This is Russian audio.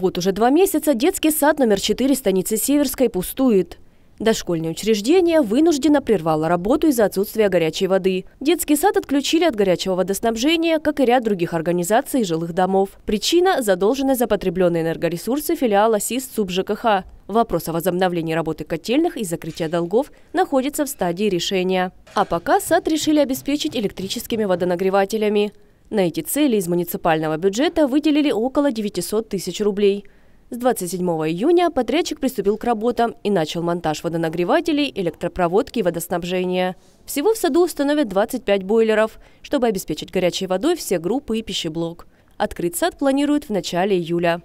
Вот уже два месяца детский сад номер 4 станицы Северской пустует. Дошкольное учреждение вынужденно прервало работу из-за отсутствия горячей воды. Детский сад отключили от горячего водоснабжения, как и ряд других организаций и жилых домов. Причина – задолженность за потребленные энергоресурсы филиала СИС ЦУБ ЖКХ. Вопрос о возобновлении работы котельных и закрытия долгов находится в стадии решения. А пока сад решили обеспечить электрическими водонагревателями – на эти цели из муниципального бюджета выделили около 900 тысяч рублей. С 27 июня подрядчик приступил к работам и начал монтаж водонагревателей, электропроводки и водоснабжения. Всего в саду установят 25 бойлеров, чтобы обеспечить горячей водой все группы и пищеблок. Открыть сад планируют в начале июля.